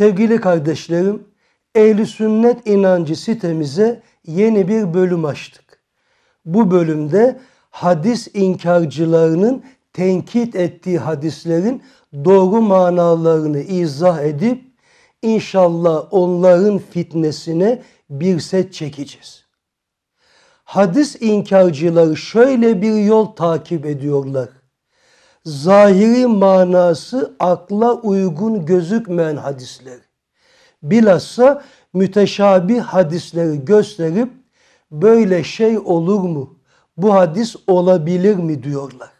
Sevgili kardeşlerim, Ehli Sünnet inancı sitemize yeni bir bölüm açtık. Bu bölümde hadis inkarcılarının tenkit ettiği hadislerin doğru manalarını izah edip inşallah onların fitnesine bir set çekeceğiz. Hadis inkarcıları şöyle bir yol takip ediyorlar zahiri manası akla uygun gözükmeyen hadisler, Bilhassa müteşabi hadisleri gösterip böyle şey olur mu? Bu hadis olabilir mi diyorlar.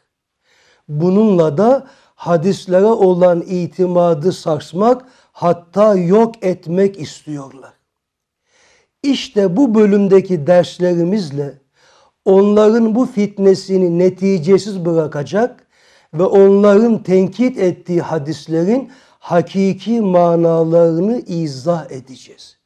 Bununla da hadislere olan itimadı sarsmak hatta yok etmek istiyorlar. İşte bu bölümdeki derslerimizle onların bu fitnesini neticesiz bırakacak ve onların tenkit ettiği hadislerin hakiki manalarını izah edeceğiz.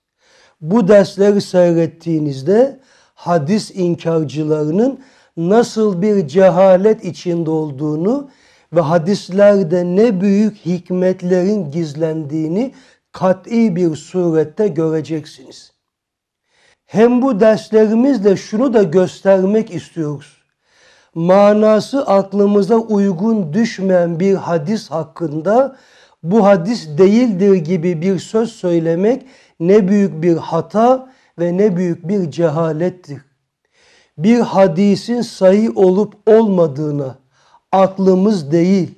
Bu dersleri seyrettiğinizde hadis inkarcılarının nasıl bir cehalet içinde olduğunu ve hadislerde ne büyük hikmetlerin gizlendiğini kat'i bir surette göreceksiniz. Hem bu derslerimizle şunu da göstermek istiyoruz manası aklımıza uygun düşmeyen bir hadis hakkında bu hadis değildir gibi bir söz söylemek ne büyük bir hata ve ne büyük bir cehalettir. Bir hadisin sayı olup olmadığını aklımız değil,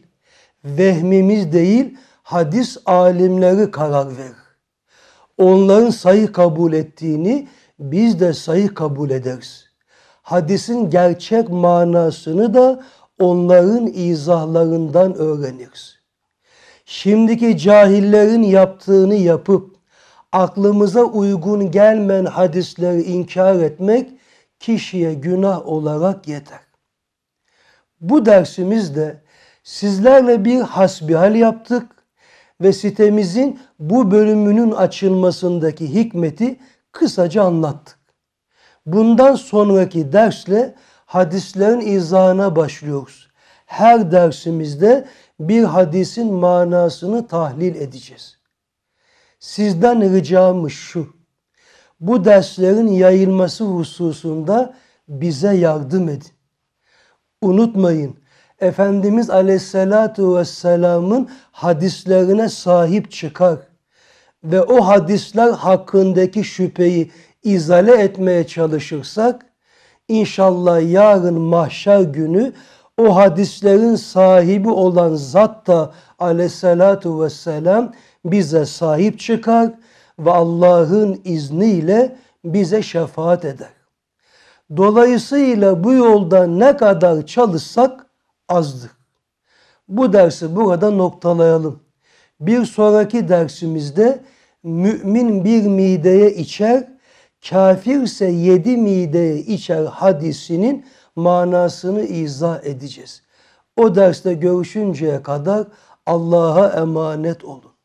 vehmimiz değil hadis alimleri karar verir. Onların sayı kabul ettiğini biz de sayı kabul ederiz hadisin gerçek manasını da onların izahlarından öğreniriz. Şimdiki cahillerin yaptığını yapıp aklımıza uygun gelmeyen hadisleri inkar etmek kişiye günah olarak yeter. Bu dersimizde sizlerle bir hasbihal yaptık ve sitemizin bu bölümünün açılmasındaki hikmeti kısaca anlattık. Bundan sonraki dersle hadislerin izahına başlıyoruz. Her dersimizde bir hadisin manasını tahlil edeceğiz. Sizden ricamız şu. Bu derslerin yayılması hususunda bize yardım edin. Unutmayın. Efendimiz Aleyhisselatü Vesselam'ın hadislerine sahip çıkar ve o hadisler hakkındaki şüpheyi izale etmeye çalışırsak inşallah yarın mahşer günü o hadislerin sahibi olan zat da aleyhissalatu vesselam bize sahip çıkar ve Allah'ın izniyle bize şefaat eder. Dolayısıyla bu yolda ne kadar çalışsak azdır. Bu dersi burada noktalayalım. Bir sonraki dersimizde mümin bir mideye içer, kafirse yedi mide içer hadisinin manasını izah edeceğiz. O derste görüşünceye kadar Allah'a emanet olun.